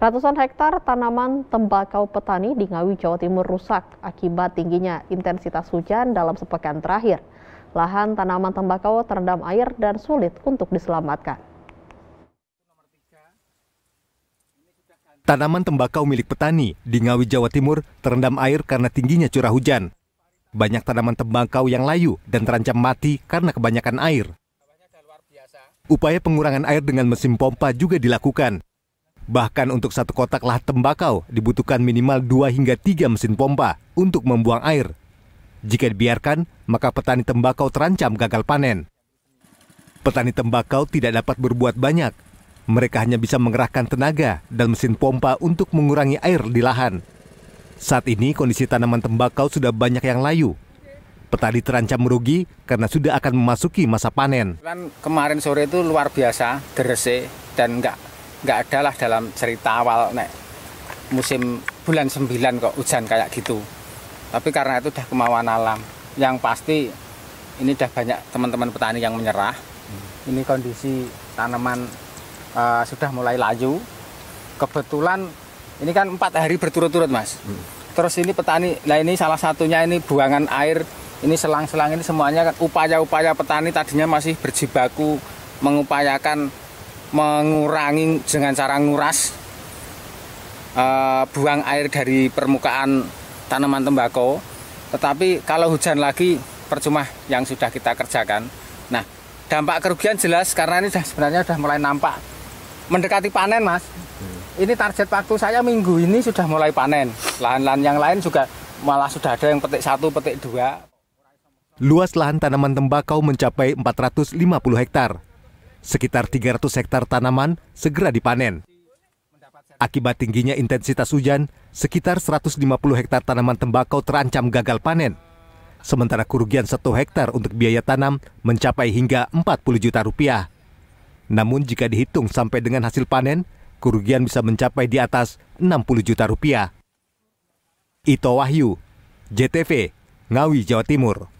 Ratusan hektar tanaman tembakau petani di Ngawi, Jawa Timur rusak akibat tingginya intensitas hujan dalam sepekan terakhir. Lahan tanaman tembakau terendam air dan sulit untuk diselamatkan. Tanaman tembakau milik petani di Ngawi, Jawa Timur terendam air karena tingginya curah hujan. Banyak tanaman tembakau yang layu dan terancam mati karena kebanyakan air. Upaya pengurangan air dengan mesin pompa juga dilakukan, Bahkan untuk satu kotak lah tembakau dibutuhkan minimal 2 hingga 3 mesin pompa untuk membuang air. Jika dibiarkan, maka petani tembakau terancam gagal panen. Petani tembakau tidak dapat berbuat banyak. Mereka hanya bisa mengerahkan tenaga dan mesin pompa untuk mengurangi air di lahan. Saat ini kondisi tanaman tembakau sudah banyak yang layu. Petani terancam merugi karena sudah akan memasuki masa panen. Kan kemarin sore itu luar biasa, derese, dan enggak nggak ada lah dalam cerita awal nek musim bulan sembilan kok hujan kayak gitu tapi karena itu udah kemauan alam yang pasti ini udah banyak teman-teman petani yang menyerah hmm. ini kondisi tanaman uh, sudah mulai layu kebetulan ini kan empat hari berturut-turut mas hmm. terus ini petani nah ini salah satunya ini buangan air ini selang-selang ini semuanya kan upaya-upaya petani tadinya masih berjibaku mengupayakan mengurangi dengan cara nguras uh, buang air dari permukaan tanaman tembakau tetapi kalau hujan lagi percuma yang sudah kita kerjakan nah dampak kerugian jelas karena ini sudah sebenarnya sudah mulai nampak mendekati panen mas hmm. ini target waktu saya minggu ini sudah mulai panen lahan-lahan yang lain juga malah sudah ada yang petik satu petik dua luas lahan tanaman tembakau mencapai 450 hektar Sekitar 300 hektar tanaman segera dipanen. Akibat tingginya intensitas hujan, sekitar 150 hektar tanaman tembakau terancam gagal panen. Sementara kerugian 1 hektar untuk biaya tanam mencapai hingga 40 juta rupiah. Namun jika dihitung sampai dengan hasil panen, kerugian bisa mencapai di atas 60 juta rupiah. Ito Wahyu, JTV, Ngawi, Jawa Timur.